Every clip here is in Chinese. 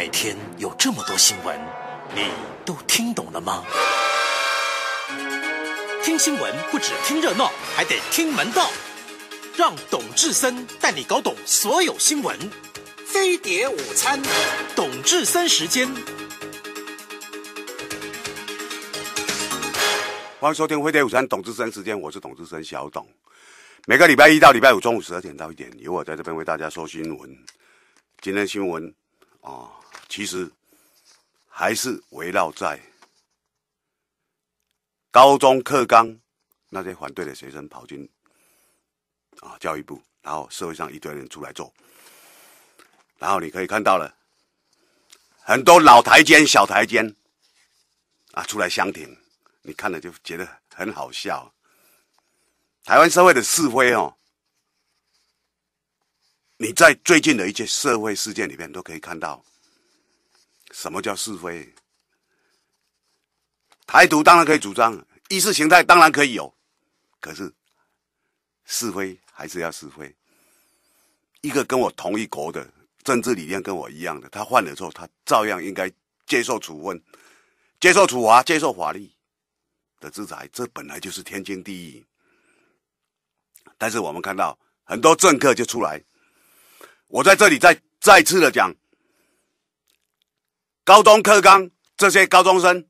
每天有这么多新闻，你都听懂了吗？听新闻不止听热闹，还得听门道。让董志森带你搞懂所有新闻。飞碟午餐，董志森时间。欢迎收听飞碟午餐，董志森时间。我是董志森小董。每个礼拜一到礼拜五中午十二点到一点，有我在这边为大家说新闻。今天新闻啊。其实，还是围绕在高中课纲，那些反对的学生跑进啊教育部，然后社会上一堆人出来做，然后你可以看到了很多老台监、小台监啊出来相挺，你看了就觉得很好笑。台湾社会的是非哦，你在最近的一些社会事件里面都可以看到。什么叫是非？台独当然可以主张，意识形态当然可以有，可是是非还是要是非。一个跟我同一国的政治理念跟我一样的，他犯了错，他照样应该接受处分、接受处罚、接受法律的制裁，这本来就是天经地义。但是我们看到很多政客就出来，我在这里再再次的讲。高中课纲这些高中生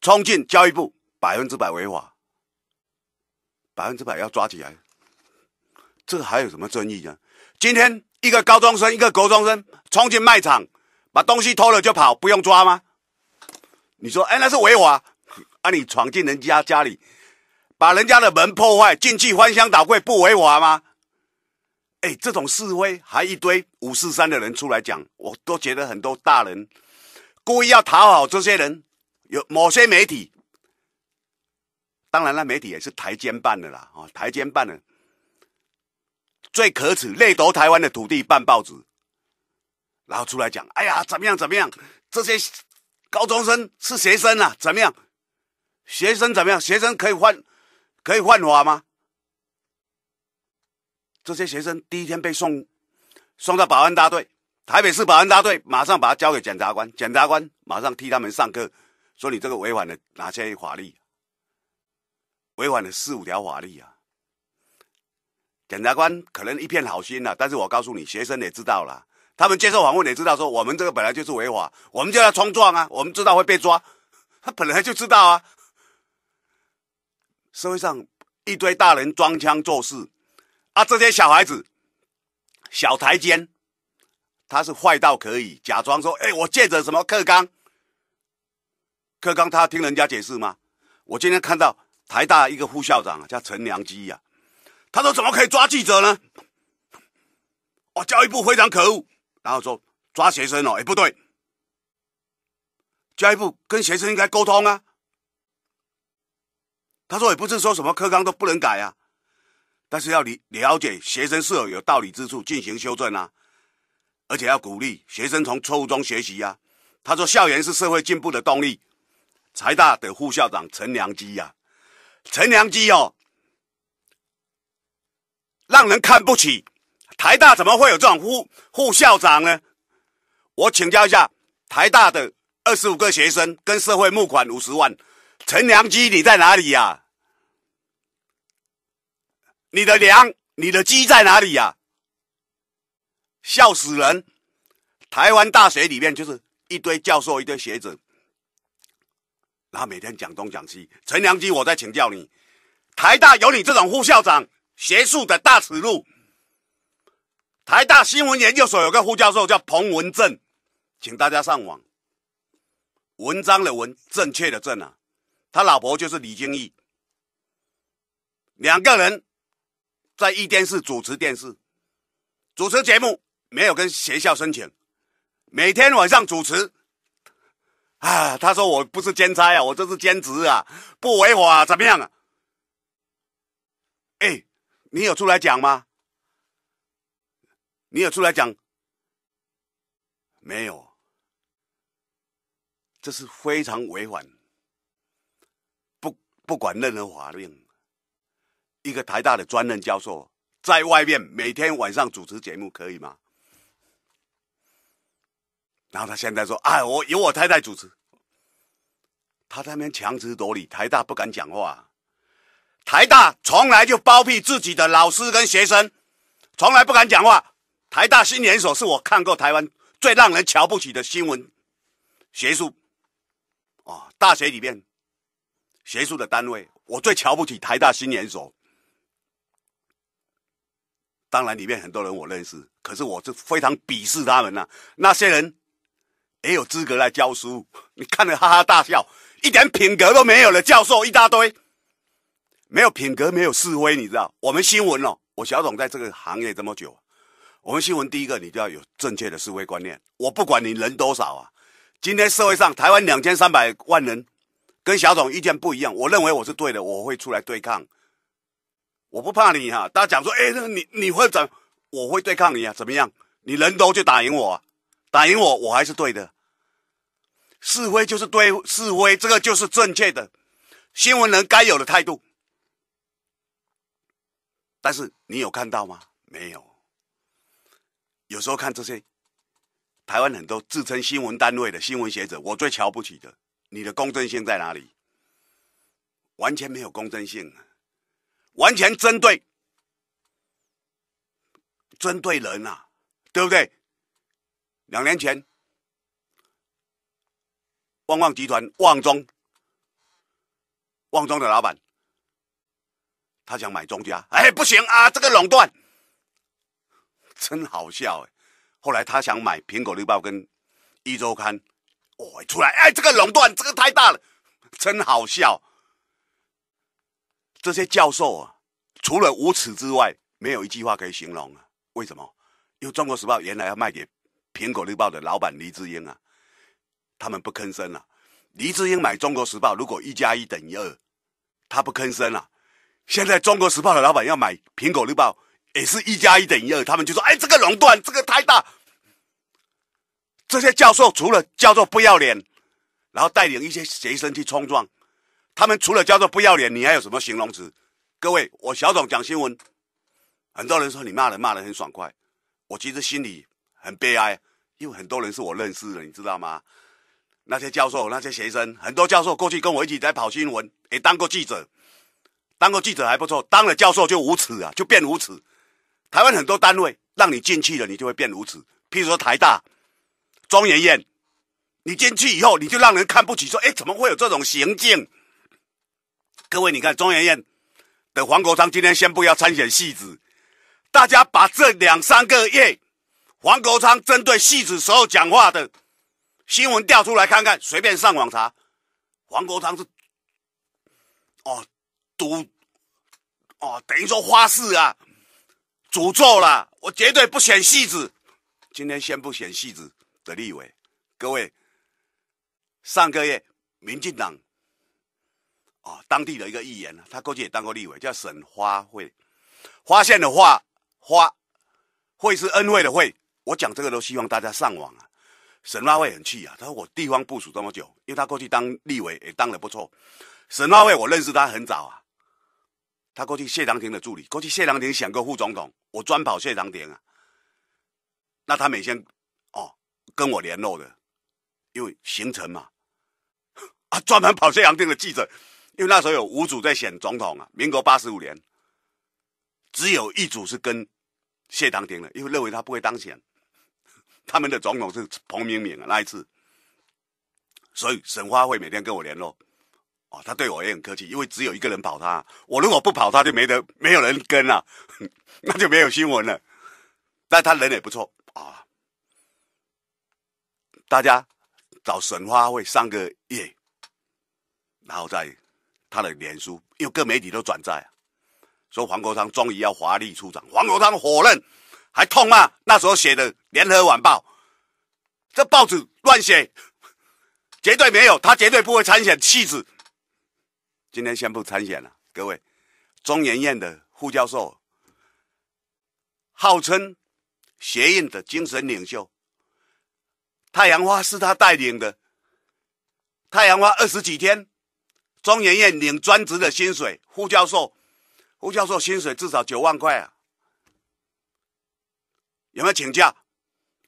冲进教育部，百分之百违法，百分之百要抓起来。这还有什么争议呢？今天一个高中生，一个国中生冲进卖场，把东西偷了就跑，不用抓吗？你说，哎，那是违法。啊，你闯进人家家里，把人家的门破坏进去翻箱倒柜，不违法吗？哎，这种示威还一堆五四三的人出来讲，我都觉得很多大人故意要讨好这些人。有某些媒体，当然那媒体也是台监办的啦，啊，台监办的最可耻，掠夺台湾的土地办报纸，然后出来讲，哎呀，怎么样怎么样？这些高中生是学生啊，怎么样？学生怎么样？学生可以犯可以犯法吗？这些学生第一天被送送到保安大队，台北市保安大队马上把他交给检察官，检察官马上替他们上课，说你这个违反了哪些法律，违反了四五条法律啊！检察官可能一片好心啊，但是我告诉你，学生也知道了，他们接受访问也知道，说我们这个本来就是违法，我们就要冲撞啊，我们知道会被抓，他本来就知道啊。社会上一堆大人装腔作势。啊，这些小孩子，小台尖，他是坏到可以假装说：“哎，我借着什么课纲。”课纲他听人家解释吗？我今天看到台大一个副校长叫陈良基呀，他说怎么可以抓记者呢？哦，教育部非常可恶，然后说抓学生哦，也不对，教育部跟学生应该沟通啊。他说也不是说什么课纲都不能改啊，但是要理了解学生是否有道理之处进行修正啊，而且要鼓励学生从错误中学习呀。他说：“校园是社会进步的动力。”财大的副校长陈良基呀，陈良基哦，让人看不起。台大怎么会有这种副副校长呢？我请教一下台大的二十五个学生跟社会募款五十万，陈良基你在哪里呀？你的粮、你的鸡在哪里呀？笑死人！台湾大学里面就是一堆教授、一堆学者，然后每天讲东讲西。陈良基，我再请教你，台大有你这种副校长，学术的大耻辱。台大新闻研究所有个副教授叫彭文正，请大家上网，文章的文，正确的正啊。他老婆就是李金义，两个人。在一电视主持电视，主持节目没有跟学校申请，每天晚上主持。啊，他说我不是兼差啊，我这是兼职啊，不违法怎么样？哎，你有出来讲吗？你有出来讲？没有，这是非常违反，不不管任何法令。一个台大的专任教授在外面每天晚上主持节目，可以吗？然后他现在说：“哎，我由我太太主持。”他在那边强词夺理，台大不敢讲话。台大从来就包庇自己的老师跟学生，从来不敢讲话。台大新研所是我看过台湾最让人瞧不起的新闻学术啊，大学里面学术的单位，我最瞧不起台大新研所。当然，里面很多人我认识，可是我是非常鄙视他们呐。那些人也有资格来教书，你看着哈哈大笑，一点品格都没有的教授一大堆，没有品格，没有是非，你知道？我们新闻哦，我小董在这个行业这么久，我们新闻第一个你就要有正确的是非观念。我不管你人多少啊，今天社会上台湾两千三百万人跟小总意见不一样，我认为我是对的，我会出来对抗。我不怕你哈，大家讲说，哎，那你你会怎？我会对抗你啊，怎么样？你人多就打赢我，啊，打赢我我还是对的。示威就是对，示威这个就是正确的，新闻人该有的态度。但是你有看到吗？没有。有时候看这些，台湾很多自称新闻单位的新闻写者，我最瞧不起的，你的公正性在哪里？完全没有公正性。完全针对，针对人呐，对不对？两年前，旺旺集团旺中，旺中，的老板，他想买庄家，哎，不行啊，这个垄断，真好笑哎。后来他想买《苹果日报》跟《一周刊》，哦，出来，哎，这个垄断，这个太大了，真好笑。这些教授啊，除了无耻之外，没有一句话可以形容啊。为什么？因为《中国时报》原来要卖给《苹果日报》的老板黎智英啊，他们不吭声了。黎智英买《中国时报》，如果一加一等于二，他不吭声了。现在《中国时报》的老板要买《苹果日报》，也是一加一等于二，他们就说：“哎，这个垄断，这个太大。”这些教授除了叫做不要脸，然后带领一些学生去冲撞。他们除了叫做不要脸，你还有什么形容词？各位，我小董讲新闻，很多人说你骂人骂得很爽快，我其实心里很悲哀，因为很多人是我认识的，你知道吗？那些教授、那些学生，很多教授过去跟我一起在跑新闻，也当过记者，当过记者还不错，当了教授就无耻啊，就变无耻。台湾很多单位让你进去了，你就会变无耻。譬如说台大，庄严艳，你进去以后，你就让人看不起，说：哎，怎么会有这种行径？各位，你看，钟仁燕的黄国昌今天宣布要参选戏子，大家把这两三个月黄国昌针对戏子时候讲话的新闻调出来看看，随便上网查，黄国昌是哦赌哦等于说花式啊，诅咒了，我绝对不选戏子，今天先不选戏子的立委，各位上个月民进党。啊，当地的一个议员啊，他过去也当过立委，叫沈花卉。花县的话，花会是恩惠的惠。我讲这个都希望大家上网啊。沈花卉很气啊，他说我地方部署这么久，因为他过去当立委也当得不错。沈花卉我认识他很早啊，他过去谢长廷的助理，过去谢长廷想个副总统，我专跑谢长廷啊。那他每天哦跟我联络的，因为行程嘛啊，专门跑谢长廷的记者。因为那时候有五组在选总统啊，民国八十五年，只有一组是跟谢长廷的，因为认为他不会当选，他们的总统是彭明敏啊那一次，所以沈花会每天跟我联络，哦，他对我也很客气，因为只有一个人跑他，我如果不跑他就没得没有人跟了，那就没有新闻了，但他人也不错啊，大家找沈花会上个月，然后再。他的脸书，因为各媒体都转载，说黄国昌终于要华丽出场，黄国昌火认，还痛骂那时候写的《联合晚报》，这报纸乱写，绝对没有他，绝对不会参选弃子。今天宣布参选了，各位，中研院的副教授，号称学院的精神领袖，太阳花是他带领的，太阳花二十几天。庄严燕领专职的薪水，副教授，副教授薪水至少九万块啊！有没有请假？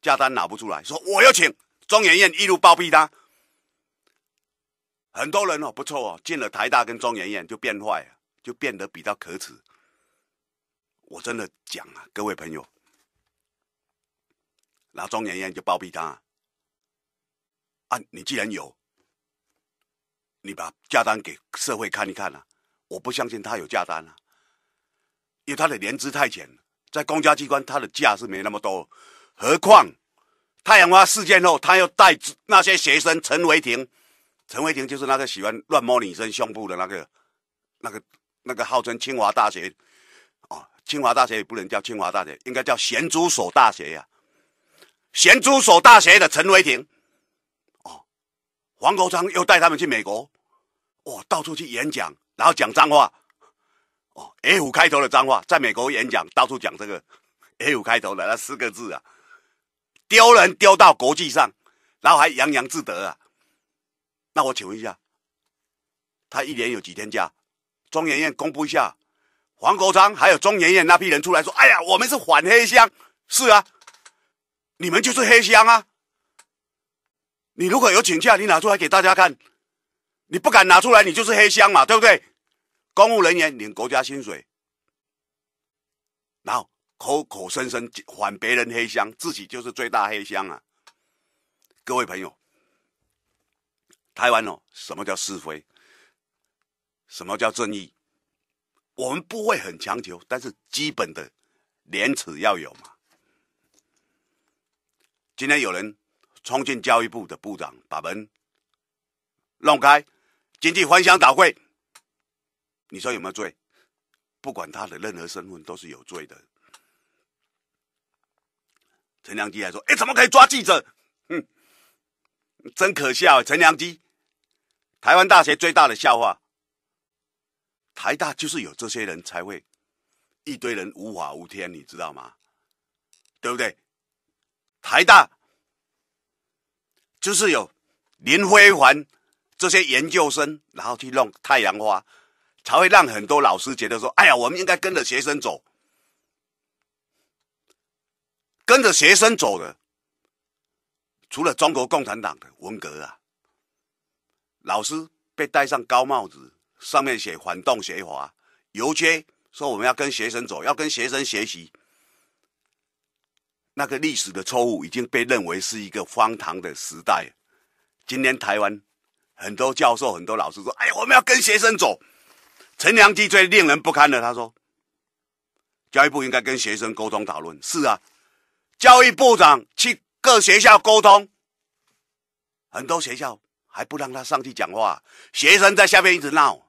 假单拿不出来，说我要请庄严燕一路包庇他。很多人哦，不错哦，进了台大跟庄严燕就变坏，就变得比较可耻。我真的讲啊，各位朋友，然后庄严燕就包庇他啊，你既然有。你把价单给社会看一看啊！我不相信他有价单啊，因为他的年资太浅，在公家机关他的价是没那么多。何况太阳花事件后，他又带那些学生陈维霆，陈维霆就是那个喜欢乱摸女生胸部的那个、那个、那个号称清华大学，哦，清华大学也不能叫清华大学，应该叫贤珠所大学呀，贤珠所大学的陈维霆。黄国昌又带他们去美国，哇，到处去演讲，然后讲脏话，哦 f 开头的脏话，在美国演讲，到处讲这个 F 开头的那四个字啊，丢人丢到国际上，然后还洋洋自得啊。那我请问一下，他一连有几天假？中延院公布一下，黄国昌还有钟延院那批人出来说：“哎呀，我们是反黑箱，是啊，你们就是黑箱啊。”你如果有请假，你拿出来给大家看，你不敢拿出来，你就是黑箱嘛，对不对？公务人员领国家薪水，然后口口声声反别人黑箱，自己就是最大黑箱啊！各位朋友，台湾哦，什么叫是非？什么叫正义？我们不会很强求，但是基本的廉耻要有嘛。今天有人。冲进教育部的部长，把门弄开，经济还乡大会。你说有没有罪？不管他的任何身份都是有罪的。陈良基还说：“哎，怎么可以抓记者？”哼，真可笑，陈良基，台湾大学最大的笑话。台大就是有这些人才会一堆人无法无天，你知道吗？对不对？台大。就是有林徽环这些研究生，然后去弄太阳花，才会让很多老师觉得说：“哎呀，我们应该跟着学生走。”跟着学生走的，除了中国共产党的文革啊，老师被戴上高帽子，上面写“反动学法，游街说我们要跟学生走，要跟学生学习。那个历史的错误已经被认为是一个荒唐的时代。今天台湾很多教授、很多老师说：“哎我们要跟学生走。”陈良基最令人不堪的，他说：“教育部应该跟学生沟通讨论。”是啊，教育部长去各学校沟通，很多学校还不让他上去讲话，学生在下面一直闹。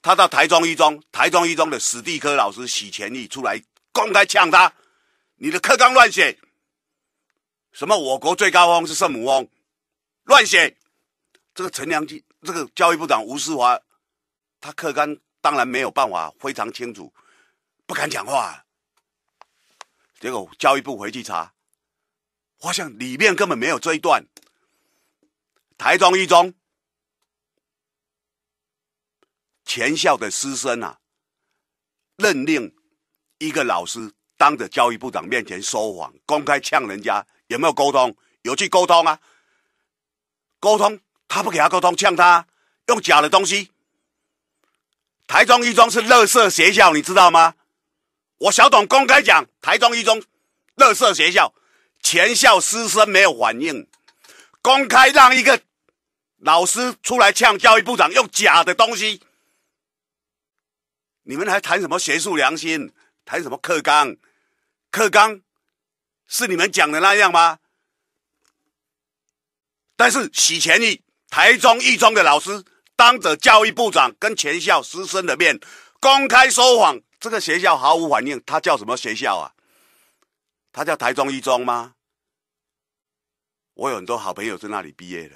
他到台中一中，台中一中的史蒂科老师洗钱一出来，公开呛他。你的课纲乱写，什么我国最高峰是圣母峰，乱写。这个陈良基，这个教育部长吴思华，他课纲当然没有办法非常清楚，不敢讲话。结果教育部回去查，发现里面根本没有这一段。台中一中全校的师生啊，任令一个老师。当着教育部长面前说谎，公开呛人家有没有沟通？有去沟通啊？沟通，他不给他沟通，呛他用假的东西。台中一中是垃圾学校，你知道吗？我小董公开讲，台中一中垃圾学校，全校师生没有反应，公开让一个老师出来呛教育部长用假的东西。你们还谈什么学术良心？谈什么课纲？克刚是你们讲的那样吗？但是洗钱役台中一中的老师当着教育部长跟全校师生的面公开说谎，这个学校毫无反应。他叫什么学校啊？他叫台中一中吗？我有很多好朋友在那里毕业的。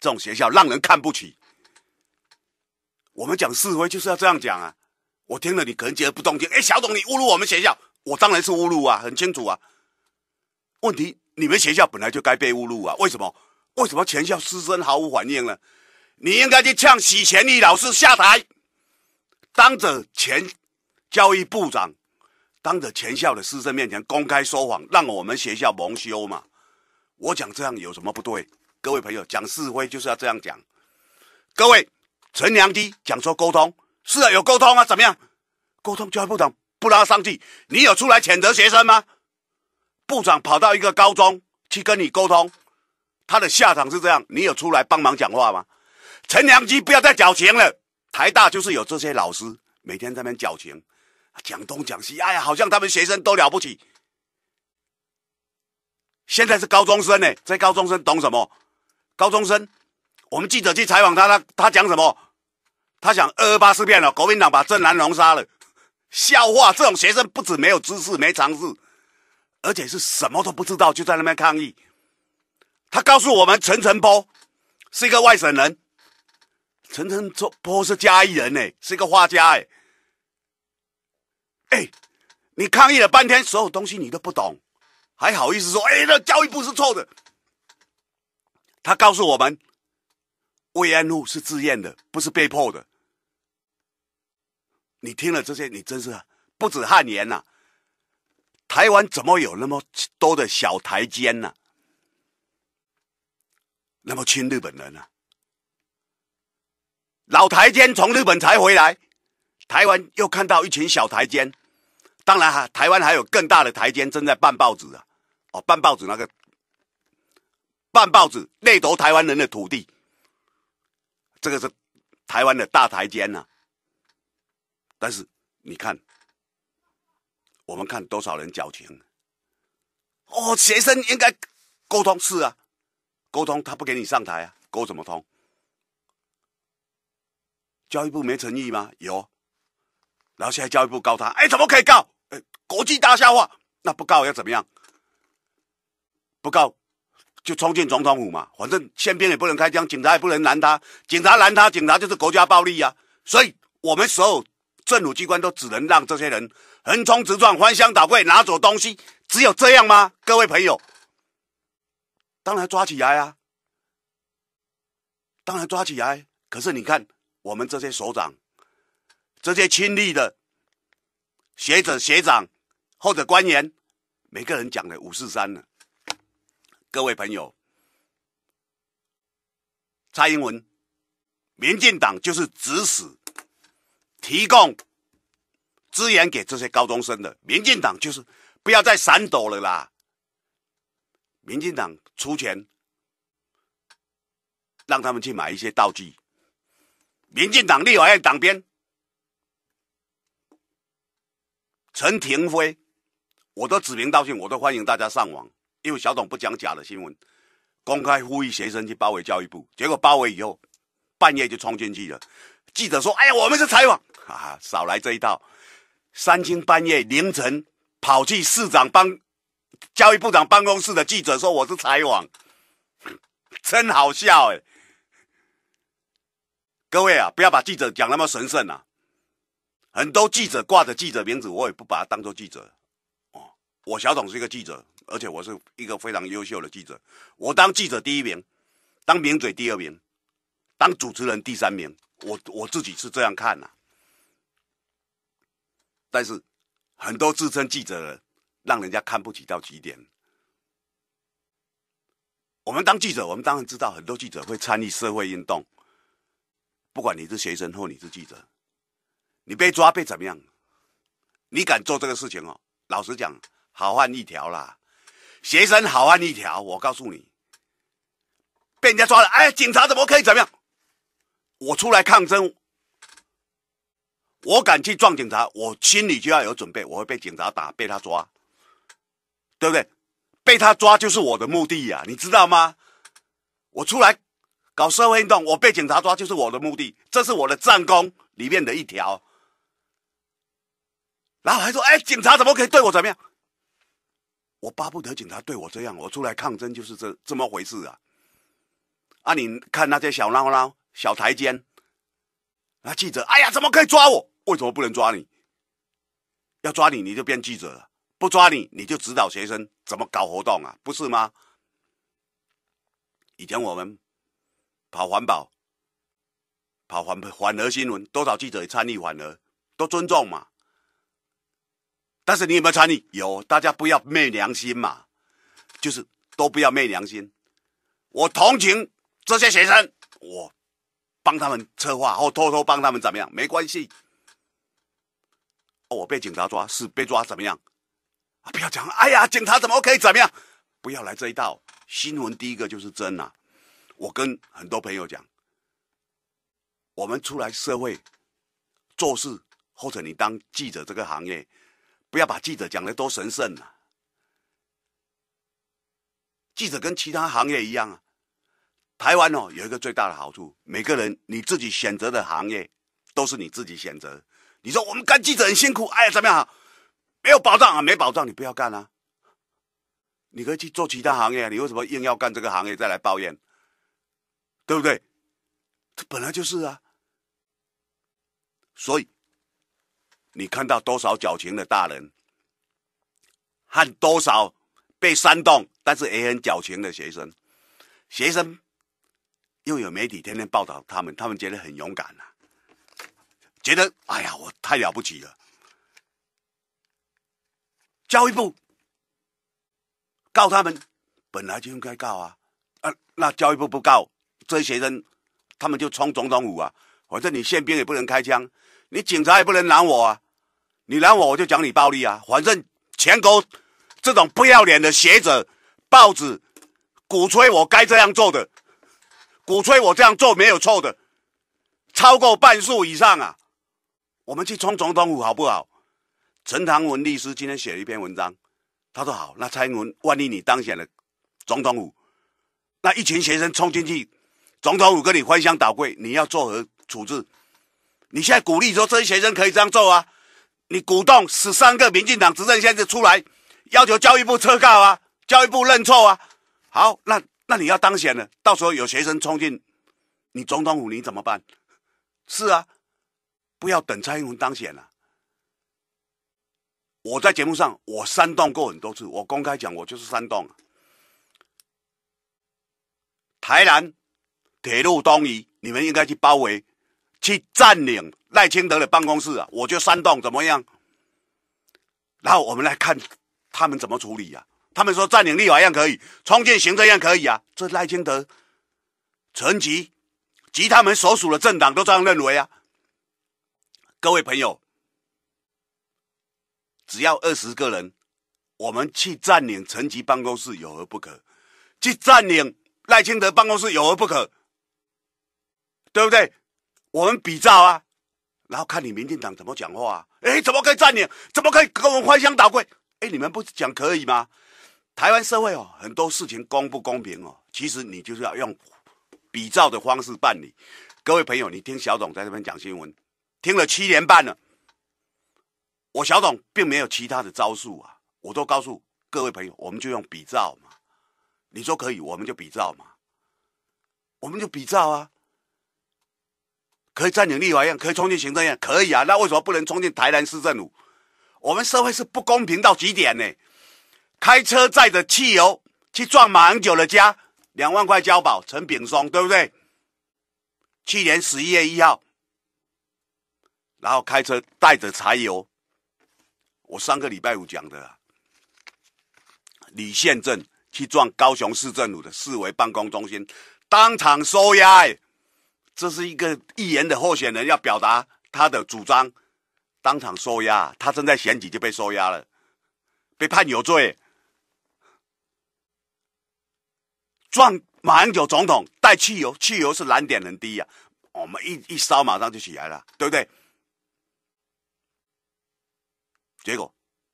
这种学校让人看不起。我们讲是非就是要这样讲啊！我听了你可能觉得不中听，哎，小董，你侮辱我们学校。我当然是侮辱啊，很清楚啊。问题你们学校本来就该被侮辱啊，为什么？为什么全校师生毫无反应呢？你应该去呛许钱立老师下台，当着全教育部长、当着全校的师生面前公开说谎，让我们学校蒙羞嘛？我讲这样有什么不对？各位朋友，讲是非就是要这样讲。各位陈良基讲说沟通是啊，有沟通啊，怎么样？沟通就不长不拉上去，你有出来谴责学生吗？部长跑到一个高中去跟你沟通，他的下场是这样，你有出来帮忙讲话吗？陈良基不要再矫情了，台大就是有这些老师每天在那边矫情，讲东讲西，哎呀，好像他们学生都了不起。现在是高中生呢，这高中生懂什么？高中生，我们记者去采访他，他他讲什么？他讲二二八事变了，国民党把郑南榕杀了。笑话，这种学生不止没有知识、没常识，而且是什么都不知道，就在那边抗议。他告诉我们，陈晨波是一个外省人，陈晨波是嘉义人，呢，是一个画家，哎，哎，你抗议了半天，所有东西你都不懂，还好意思说，哎，那教育部是错的。他告诉我们，慰安妇是自愿的，不是被迫的。你听了这些，你真是不止汗颜呐！台湾怎么有那么多的小台奸呢？那么亲日本人啊，老台奸从日本才回来，台湾又看到一群小台奸。当然哈，台湾还有更大的台奸正在办报纸啊！哦，办报纸那个办报纸掠夺台湾人的土地，这个是台湾的大台奸呐。但是，你看，我们看多少人矫情？哦，学生应该沟通是啊，沟通他不给你上台啊，沟怎么通？教育部没诚意吗？有，然后现在教育部告他，哎，怎么可以告？哎，国际大笑话，那不告要怎么样？不告就冲进总统府嘛，反正宪兵也不能开枪，警察也不能拦他，警察拦他，警察就是国家暴力呀，所以我们时候。政府机关都只能让这些人横冲直撞、翻箱倒柜、拿走东西，只有这样吗？各位朋友，当然抓起来呀，当然抓起来。可是你看，我们这些首长、这些亲历的学者、学长或者官员，每个人讲的五四三呢？各位朋友，蔡英文、民进党就是指使。提供资源给这些高中生的民进党，就是不要再闪躲了啦！民进党出钱让他们去买一些道具。民进党立法院党鞭陈廷辉，我都指名道姓，我都欢迎大家上网，因为小董不讲假的新闻，公开呼吁学生去包围教育部，结果包围以后半夜就冲进去了。记者说：“哎呀，我们是采访。”啊，少来这一套！三更半夜、凌晨跑去市长办、教育部长办公室的记者说我是财网，真好笑哎！各位啊，不要把记者讲那么神圣啊。很多记者挂着记者名字，我也不把他当做记者哦。我小董是一个记者，而且我是一个非常优秀的记者。我当记者第一名，当名嘴第二名，当主持人第三名。我我自己是这样看啊。但是，很多自称记者的，让人家看不起到极点。我们当记者，我们当然知道很多记者会参与社会运动。不管你是学生或你是记者，你被抓被怎么样，你敢做这个事情哦？老实讲，好汉一条啦。学生好汉一条，我告诉你，被人家抓了，哎，警察怎么可以怎么样？我出来抗争。我敢去撞警察，我心里就要有准备，我会被警察打，被他抓，对不对？被他抓就是我的目的呀，你知道吗？我出来搞社会运动，我被警察抓就是我的目的，这是我的战功里面的一条。然后还说：“哎，警察怎么可以对我怎么样？我巴不得警察对我这样，我出来抗争就是这这么回事啊。”啊，你看那些小闹闹、小台阶，那记者，哎呀，怎么可以抓我？为什么不能抓你？要抓你，你就变记者；不抓你，你就指导学生怎么搞活动啊，不是吗？以前我们跑环保、跑反反核新闻，多少记者也参与反核，都尊重嘛。但是你有没有参与？有，大家不要昧良心嘛，就是都不要昧良心。我同情这些学生，我帮他们策划，或偷偷帮他们怎么样，没关系。我被警察抓是被抓怎么样？啊，不要讲，哎呀，警察怎么 OK 怎么样？不要来这一道。新闻第一个就是真啊！我跟很多朋友讲，我们出来社会做事，或者你当记者这个行业，不要把记者讲的多神圣啊。记者跟其他行业一样啊。台湾哦有一个最大的好处，每个人你自己选择的行业都是你自己选择。你说我们干记者很辛苦，哎呀怎么样，没有保障啊，没保障，你不要干啊。你可以去做其他行业，你为什么硬要干这个行业再来抱怨，对不对？这本来就是啊。所以，你看到多少矫情的大人，和多少被煽动但是也很矫情的学生，学生又有媒体天天报道他们，他们觉得很勇敢啊。觉得哎呀，我太了不起了！教育部告他们，本来就应该告啊！啊，那教育部不告，这些人他们就冲总统府啊！反正你宪兵也不能开枪，你警察也不能拦我啊！你拦我，我就讲你暴力啊！反正全国这种不要脸的学者、报纸鼓吹我该这样做的，鼓吹我这样做没有错的，超过半数以上啊！我们去冲总统府好不好？陈唐文律师今天写了一篇文章，他说好。那蔡英文，万一你当选了总统府，那一群学生冲进去，总统府跟你翻箱倒柜，你要作何处置？你现在鼓励说这些学生可以这样做啊？你鼓动十三个民进党执政先生出来要求教育部撤告啊，教育部认错啊？好，那那你要当选了，到时候有学生冲进你总统府，你怎么办？是啊。不要等蔡英文当选了，我在节目上我煽动过很多次，我公开讲，我就是煽动。台南铁路东移，你们应该去包围、去占领赖清德的办公室啊！我就煽动，怎么样？然后我们来看他们怎么处理呀？他们说占领立法院可以，冲进行政院可以啊！这赖清德、陈吉及他们所属的政党都这样认为啊！各位朋友，只要二十个人，我们去占领陈吉办公室有何不可？去占领赖清德办公室有何不可？对不对？我们比照啊，然后看你民进党怎么讲话。哎，怎么可以占领？怎么可以跟我们翻箱倒柜？哎，你们不讲可以吗？台湾社会哦，很多事情公不公平哦？其实你就是要用比照的方式办理。各位朋友，你听小董在这边讲新闻。听了七年半了，我小董并没有其他的招数啊，我都告诉各位朋友，我们就用比照嘛，你说可以，我们就比照嘛，我们就比照啊，可以占领立法院，可以冲进行政院，可以啊，那为什么不能冲进台南市政府？我们社会是不公平到极点呢！开车载着汽油去撞马英九的家，两万块交保，陈炳松对不对？去年十一月一号。然后开车带着柴油，我上个礼拜五讲的，李宪正去撞高雄市政府的市委办公中心，当场收押。这是一个议员的候选人要表达他的主张，当场收押，他正在选举就被收押了，被判有罪。撞马英九总统带汽油，汽油是燃点很低呀、啊，我们一一烧马上就起来了，对不对？结果，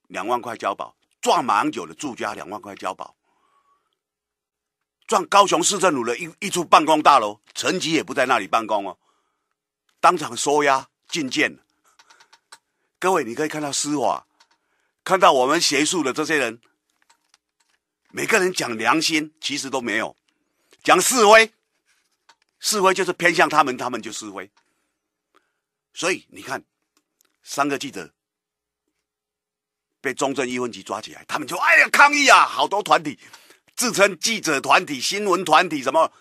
两万块交保，撞蛮久的住家两万块交保，撞高雄市政府的一一处办公大楼，陈吉也不在那里办公哦，当场收押进监。各位，你可以看到司法，看到我们协助的这些人，每个人讲良心，其实都没有讲示威，示威就是偏向他们，他们就示威。所以你看，三个记者。被中正一分局抓起来，他们就哎呀抗议啊，好多团体自称记者团体、新闻团体，什么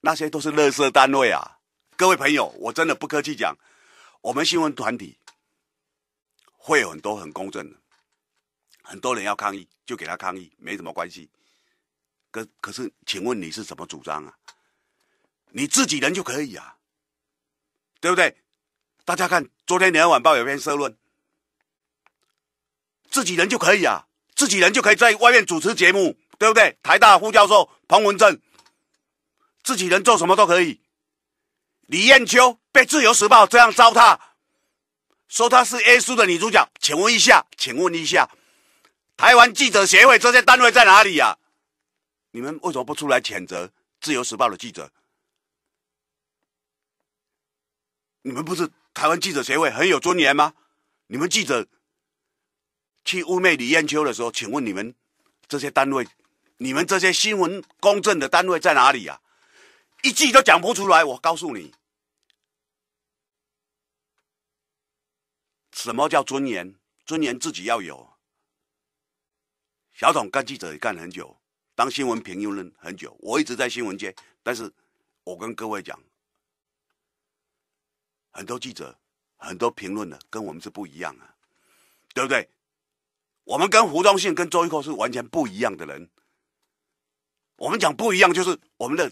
那些都是垃圾单位啊！各位朋友，我真的不客气讲，我们新闻团体会有很多很公正的，很多人要抗议就给他抗议，没什么关系。可可是，请问你是什么主张啊？你自己人就可以啊，对不对？大家看，昨天《联合晚报》有篇社论。自己人就可以啊，自己人就可以在外面主持节目，对不对？台大副教授彭文正，自己人做什么都可以。李艳秋被《自由时报》这样糟蹋，说她是 A 书的女主角，请问一下，请问一下，台湾记者协会这些单位在哪里呀？你们为什么不出来谴责《自由时报》的记者？你们不是台湾记者协会很有尊严吗？你们记者？去污蔑李艳秋的时候，请问你们这些单位，你们这些新闻公正的单位在哪里呀？一句都讲不出来。我告诉你，什么叫尊严？尊严自己要有。小董干记者也干很久，当新闻评论很久，我一直在新闻界。但是，我跟各位讲，很多记者、很多评论的跟我们是不一样啊，对不对？我们跟胡宗宪、跟周易科是完全不一样的人。我们讲不一样，就是我们的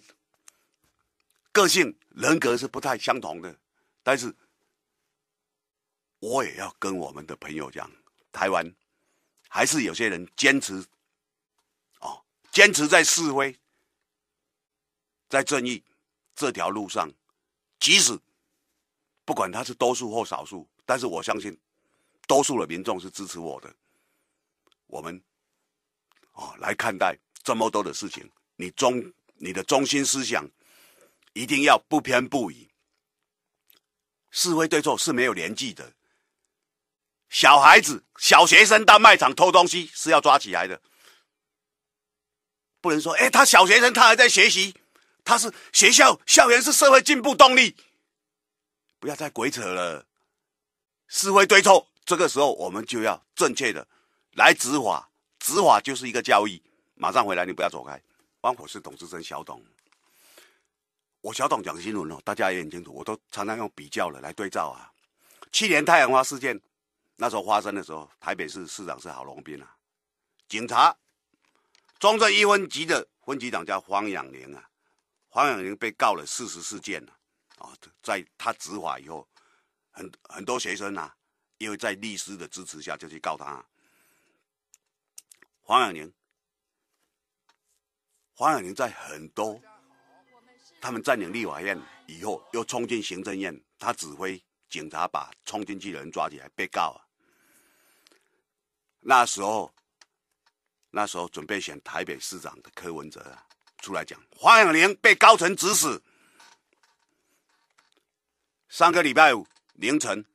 个性、人格是不太相同的。但是，我也要跟我们的朋友讲，台湾还是有些人坚持哦，坚持在示威、在正义这条路上。即使不管他是多数或少数，但是我相信多数的民众是支持我的。我们，哦，来看待这么多的事情，你中你的中心思想一定要不偏不倚。是非对错是没有年纪的。小孩子、小学生到卖场偷东西是要抓起来的，不能说哎，他小学生，他还在学习，他是学校校园是社会进步动力，不要再鬼扯了。是非对错，这个时候我们就要正确的。来执法，执法就是一个交易。马上回来，你不要走开。我是董志深，小董。我小董讲新闻了，大家也很清楚。我都常常用比较了来对照啊。去年太阳花事件那时候发生的时候，台北市市长是郝龙斌啊，警察中正一分局的分局长叫黄养麟啊，黄养麟被告了四十四件啊。啊，在他执法以后，很很多学生啊，因为在律师的支持下，就去告他。黄晓宁，黄晓宁在很多他们占领立法院以后，又冲进行政院，他指挥警察把冲进去的人抓起来，被告啊。那时候，那时候准备选台北市长的柯文哲啊，出来讲黄晓宁被高层指使。上个礼拜五凌晨，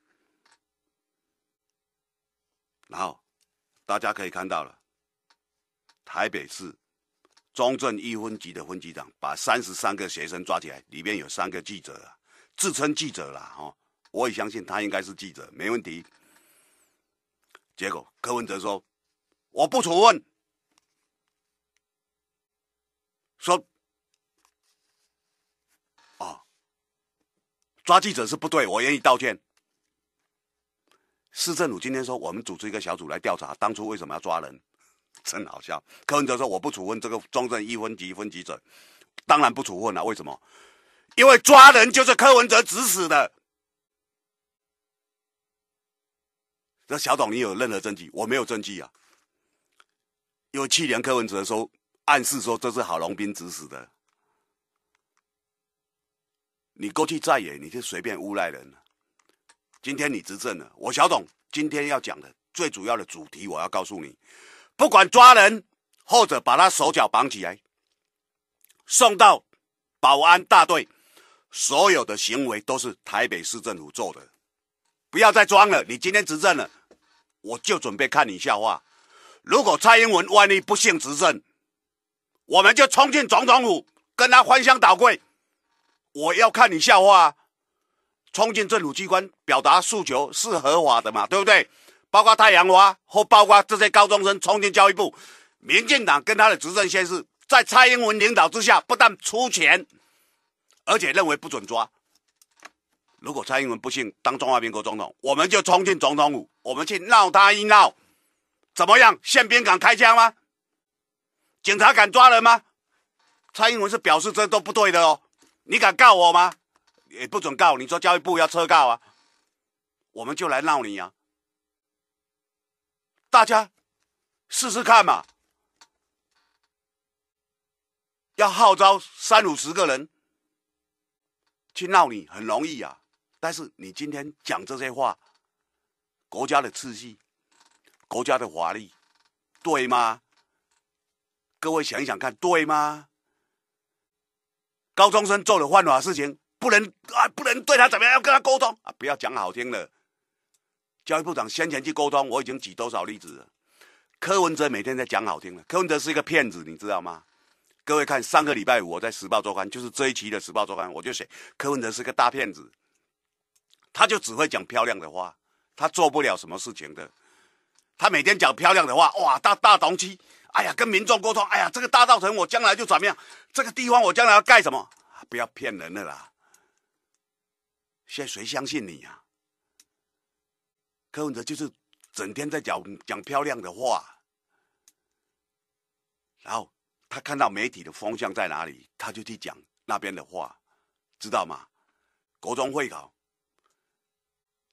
然后大家可以看到了。台北市中正一分局的分局长把三十三个学生抓起来，里面有三个记者啊，自称记者啦，哦，我也相信他应该是记者，没问题。结果柯文哲说：“我不处分，说，哦，抓记者是不对，我愿意道歉。”市政府今天说，我们组织一个小组来调查当初为什么要抓人。真好笑，柯文哲说我不处分这个中正一分级分级者，当然不处分了。为什么？因为抓人就是柯文哲指使的。那小董，你有任何证据？我没有证据啊。有去年柯文哲说暗示说这是郝龙斌指使的。你过去再野，你就随便诬赖人。今天你执政了，我小董今天要讲的最主要的主题，我要告诉你。不管抓人或者把他手脚绑起来送到保安大队，所有的行为都是台北市政府做的。不要再装了，你今天执政了，我就准备看你笑话。如果蔡英文万一不幸执政，我们就冲进总统府跟他翻箱倒柜，我要看你笑话。冲进政府机关表达诉求是合法的嘛？对不对？包括太阳花，或包括这些高中生冲进教育部，民进党跟他的执政先是在蔡英文领导之下，不但出钱，而且认为不准抓。如果蔡英文不幸当中华民国总统，我们就冲进总统府，我们去闹他一闹，怎么样？宪兵敢开枪吗？警察敢抓人吗？蔡英文是表示这都不对的哦，你敢告我吗？也不准告，你说教育部要撤告啊，我们就来闹你啊。大家试试看嘛，要号召三五十个人去闹你很容易啊。但是你今天讲这些话，国家的秩序，国家的法律，对吗？各位想一想看，对吗？高中生做了犯法事情，不能啊，不能对他怎么样？要跟他沟通啊，不要讲好听了。教育部长先前去沟通，我已经举多少例子了？柯文哲每天在讲好听了，柯文哲是一个骗子，你知道吗？各位看，上个礼拜五我在《时报》周刊，就是这一期的《时报》周刊，我就写柯文哲是个大骗子，他就只会讲漂亮的话，他做不了什么事情的。他每天讲漂亮的话，哇，大大同期，哎呀，跟民众沟通，哎呀，这个大道城我将来就怎么样，这个地方我将来要盖什么，不要骗人的啦。现在谁相信你呀？柯文哲就是整天在讲讲漂亮的话，然后他看到媒体的风向在哪里，他就去讲那边的话，知道吗？国中会考，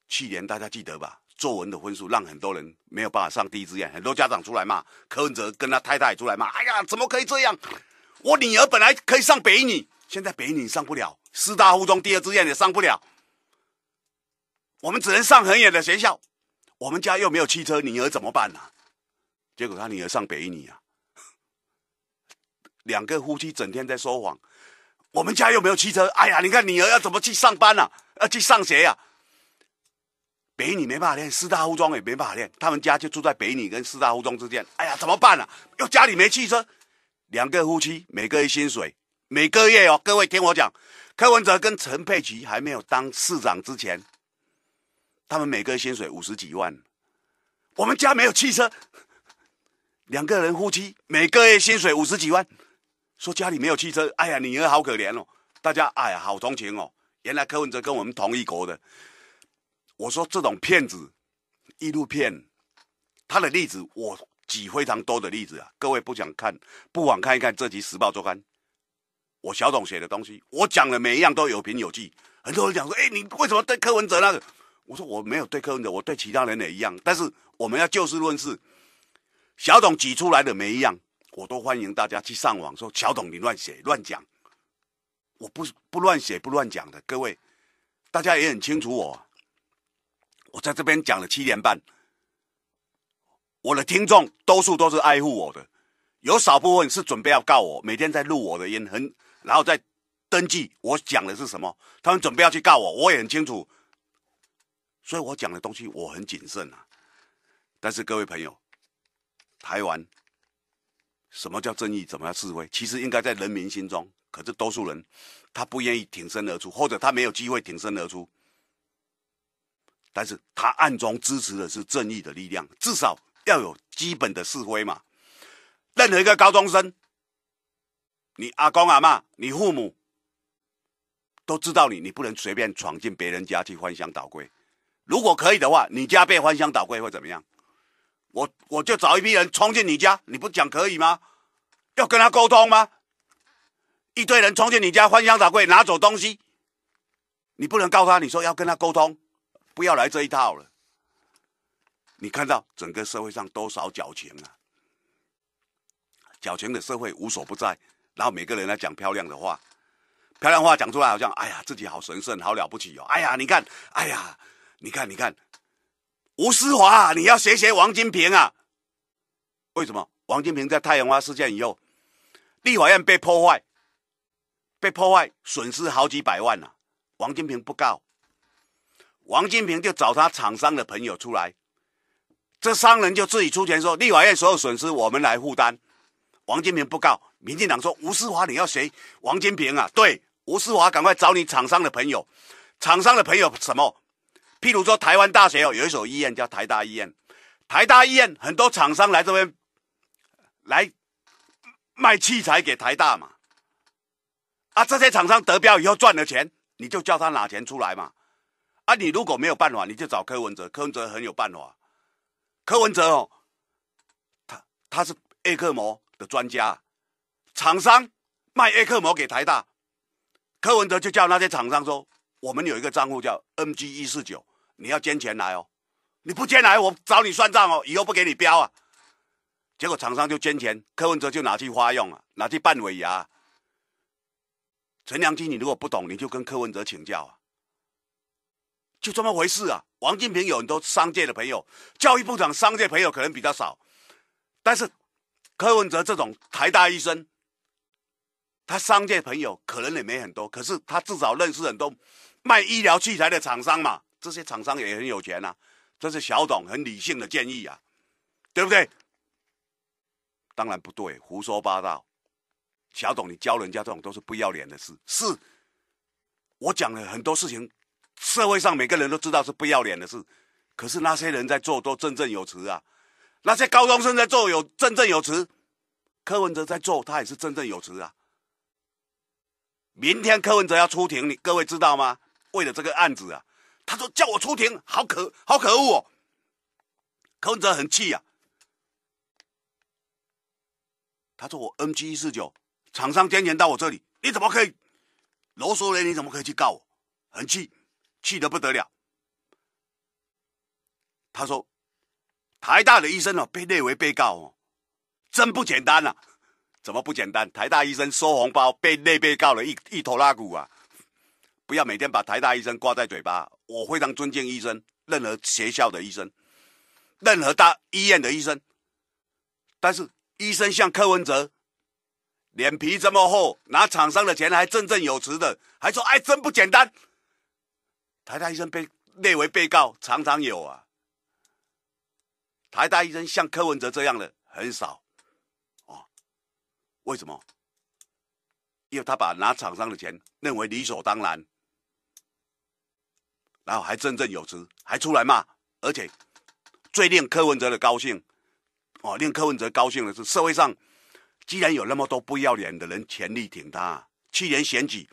去年大家记得吧？作文的分数让很多人没有办法上第一志愿，很多家长出来骂柯文哲，跟他太太出来骂，哎呀，怎么可以这样？我女儿本来可以上北女，现在北女上不了，师大附中第二志愿也上不了。我们只能上很远的学校，我们家又没有汽车，女儿怎么办呢？结果他女儿上北女啊，两个夫妻整天在说谎，我们家又没有汽车，哎呀，你看女儿要怎么去上班呢？要去上学呀，北女没办法练，师大附中也没办法练，他们家就住在北女跟师大附中之间，哎呀，怎么办呢？又家里没汽车，两个夫妻，每个薪水每个月哦，各位听我讲，柯文哲跟陈佩琪还没有当市长之前。他们每个月薪水五十几万，我们家没有汽车，两个人夫妻每个月薪水五十几万，说家里没有汽车，哎呀，女儿好可怜哦，大家哎呀好同情哦。原来柯文哲跟我们同一国的，我说这种骗子一路骗，他的例子我举非常多的例子啊，各位不想看不妨看一看这期《时报周刊》，我小董写的东西，我讲的每一样都有凭有据，很多人讲说，哎，你为什么对柯文哲那个？我说我没有对客人，我对其他人也一样。但是我们要就事论事。小董挤出来的每一样，我都欢迎大家去上网说：“小董你乱写乱讲。”我不不乱写不乱讲的，各位，大家也很清楚我。我在这边讲了七点半，我的听众多数都是爱护我的，有少部分是准备要告我，每天在录我的音，然后在登记我讲的是什么，他们准备要去告我，我也很清楚。所以我讲的东西我很谨慎啊，但是各位朋友，台湾什么叫正义？怎么样示威？其实应该在人民心中，可是多数人他不愿意挺身而出，或者他没有机会挺身而出，但是他暗中支持的是正义的力量，至少要有基本的示威嘛。任何一个高中生，你阿公阿妈、你父母都知道你，你不能随便闯进别人家去翻箱倒柜。如果可以的话，你家被翻箱倒柜会怎么样？我我就找一批人冲进你家，你不讲可以吗？要跟他沟通吗？一堆人冲进你家翻箱倒柜拿走东西，你不能告诉他，你说要跟他沟通，不要来这一套了。你看到整个社会上多少矫情啊？矫情的社会无所不在，然后每个人来讲漂亮的话，漂亮话讲出来好像哎呀自己好神圣，好了不起哦！哎呀，你看，哎呀。你看，你看，吴思华，你要学学王金平啊？为什么？王金平在太阳花事件以后，立法院被破坏，被破坏，损失好几百万呢。王金平不告，王金平就找他厂商的朋友出来，这商人就自己出钱说，立法院所有损失我们来负担。王金平不告，民进党说吴思华你要学王金平啊，对，吴思华赶快找你厂商的朋友，厂商的朋友什么？譬如说，台湾大学哦，有一所医院叫台大医院，台大医院很多厂商来这边来卖器材给台大嘛，啊，这些厂商得标以后赚了钱，你就叫他拿钱出来嘛，啊，你如果没有办法，你就找柯文哲，柯文哲很有办法，柯文哲哦，他他是 A 克膜的专家，厂商卖 A 克膜给台大，柯文哲就叫那些厂商说。我们有一个账户叫 m g 一四九，你要捐钱来哦，你不捐来，我找你算账哦，以后不给你标啊。结果厂商就捐钱，柯文哲就拿去花用啊，拿去扮尾牙。陈良基，你如果不懂，你就跟柯文哲请教啊。就这么回事啊。王金平有很多商界的朋友，教育部长商界朋友可能比较少，但是柯文哲这种台大医生，他商界朋友可能也没很多，可是他至少认识很多。卖医疗器材的厂商嘛，这些厂商也很有钱啊。这是小董很理性的建议啊，对不对？当然不对，胡说八道。小董，你教人家这种都是不要脸的事。是我讲了很多事情，社会上每个人都知道是不要脸的事，可是那些人在做都振振有词啊。那些高中生在做有振振有词，柯文哲在做他也是振振有词啊。明天柯文哲要出庭，你各位知道吗？为了这个案子啊，他说叫我出庭，好可好可恶哦。空泽很气呀，他说我 NG 一四九厂商天钱到我这里，你怎么可以罗嗦嘞？你怎么可以去告我？很气，气得不得了。他说台大的医生哦，被列为被告哦，真不简单呐。怎么不简单？台大医生收红包被列被告了一一头拉骨啊。不要每天把台大医生挂在嘴巴。我非常尊敬医生，任何学校的医生，任何大医院的医生。但是医生像柯文哲，脸皮这么厚，拿厂商的钱还振振有词的，还说“哎，真不简单”。台大医生被列为被告，常常有啊。台大医生像柯文哲这样的很少，哦，为什么？因为他把拿厂商的钱认为理所当然。然后还振振有词，还出来骂，而且最令柯文哲的高兴，哦，令柯文哲高兴的是，社会上既然有那么多不要脸的人全力挺他，去年选举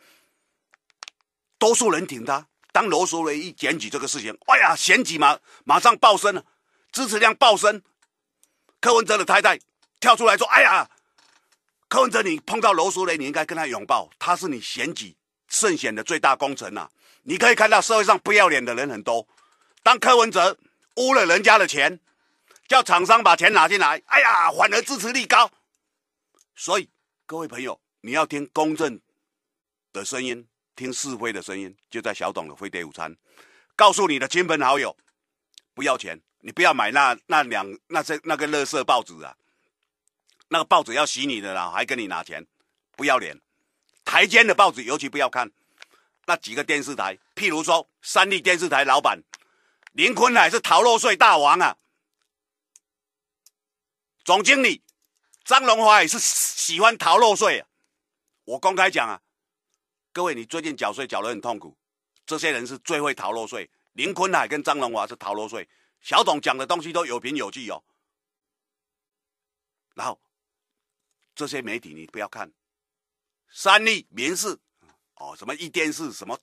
多数人挺他，当罗淑蕾一检举这个事情，哎呀，选举嘛，马上爆升了，支持量爆升，柯文哲的太太跳出来说，哎呀，柯文哲你碰到罗淑蕾，你应该跟他拥抱，他是你选举胜选的最大功臣呐。你可以看到社会上不要脸的人很多。当柯文哲污了人家的钱，叫厂商把钱拿进来，哎呀，反而支持力高。所以各位朋友，你要听公正的声音，听是非的声音，就在小董的飞碟午餐。告诉你的亲朋好友，不要钱，你不要买那那两那些那个乐色报纸啊，那个报纸要洗你的脑，还跟你拿钱，不要脸。台间的报纸尤其不要看。那几个电视台，譬如说三立电视台老板林坤海是逃漏税大王啊，总经理张荣华也是喜欢逃漏税。我公开讲啊，各位你最近缴税缴的很痛苦，这些人是最会逃漏税。林坤海跟张荣华是逃漏税。小董讲的东西都有凭有据哦。然后这些媒体你不要看，三立、民事哦，什么一电视什么，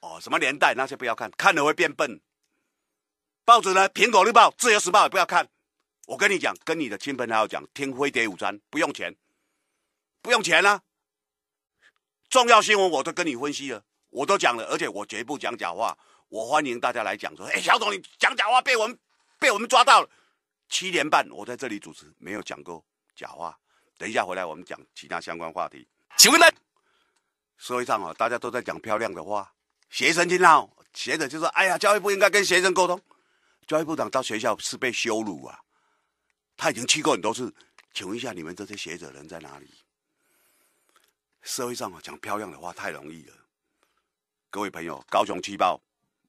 哦，什么年代那些不要看，看了会变笨。报纸呢，苹果日报、自由时报也不要看。我跟你讲，跟你的亲朋好友讲，听飞碟午餐不用钱，不用钱啊。重要新闻我都跟你分析了，我都讲了，而且我绝不讲假话。我欢迎大家来讲说，哎，小董你讲假话被我们被我们抓到了，七连半我在这里主持没有讲过假话。等一下回来我们讲其他相关话题，请问呢？社会上啊，大家都在讲漂亮的话，学生听到学者就说：“哎呀，教育部应该跟学生沟通。”教育部长到学校是被羞辱啊！他已经去过很多次，请问一下，你们这些学者人在哪里？社会上啊，讲漂亮的话太容易了。各位朋友，高雄气爆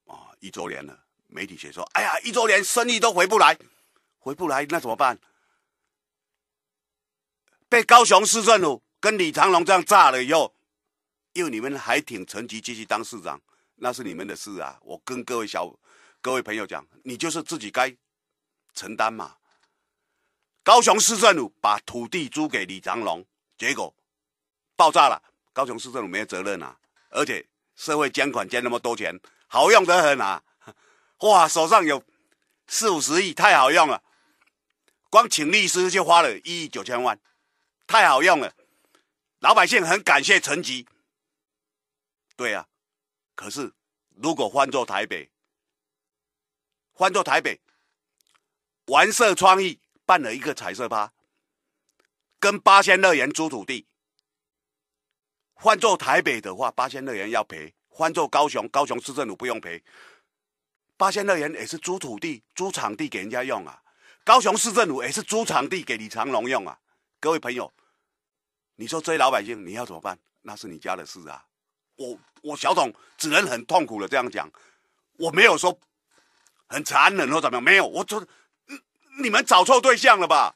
啊，一周年了，媒体写说：“哎呀，一周年生意都回不来，回不来那怎么办？”被高雄市政府跟李长龙这样炸了以后。因为你们还挺陈吉继续当市长，那是你们的事啊！我跟各位小、各位朋友讲，你就是自己该承担嘛。高雄市政府把土地租给李长龙，结果爆炸了，高雄市政府没有责任啊！而且社会捐款捐那么多钱，好用的很啊！哇，手上有四五十亿，太好用了。光请律师就花了一亿九千万，太好用了。老百姓很感谢陈吉。对啊，可是如果换做台北，换做台北，玩色创意办了一个彩色吧，跟八仙乐园租土地。换做台北的话，八仙乐园要赔；换做高雄，高雄市政府不用赔。八仙乐园也是租土地、租场地给人家用啊，高雄市政府也是租场地给李长龙用啊。各位朋友，你说些老百姓，你要怎么办？那是你家的事啊。我我小董只能很痛苦的这样讲，我没有说很残忍或怎么样，没有，我就你们找错对象了吧？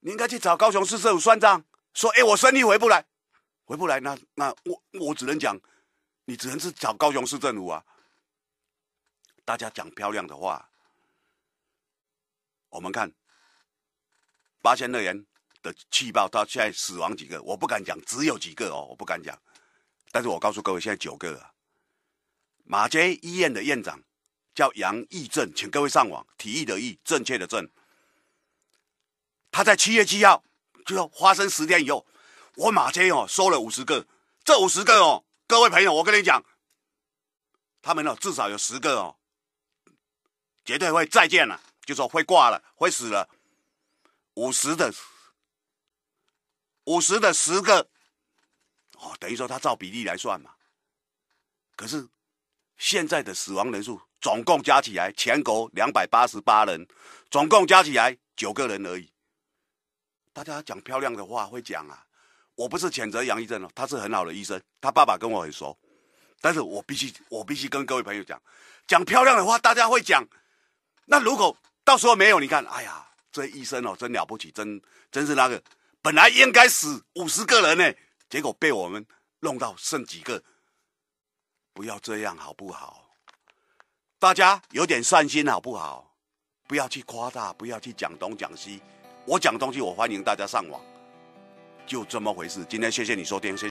你应该去找高雄市政府算账，说哎我生意回不来，回不来那那我我只能讲，你只能是找高雄市政府啊。大家讲漂亮的话，我们看八千乐人的气爆，到现在死亡几个？我不敢讲，只有几个哦，我不敢讲。但是我告诉各位，现在九个，了。马街医院的院长叫杨义正，请各位上网，提议的“议，正确的“正”。他在七月七号，就说发生十天以后，我马街哦收了五十个，这五十个哦，各位朋友，我跟你讲，他们哦至少有十个哦，绝对会再见了，就说会挂了，会死了，五十的，五十的十个。哦，等于说他照比例来算嘛。可是现在的死亡人数总共加起来，全国两百八十八人，总共加起来九个人而已。大家讲漂亮的话会讲啊，我不是谴责杨医生哦，他是很好的医生，他爸爸跟我很熟。但是我必须，我必须跟各位朋友讲，讲漂亮的话大家会讲。那如果到时候没有，你看，哎呀，这医生哦，真了不起，真真是那个本来应该死五十个人呢。结果被我们弄到剩几个。不要这样好不好？大家有点善心好不好？不要去夸大，不要去讲东讲西。我讲东西，我欢迎大家上网，就这么回事。今天谢谢你收听。谢。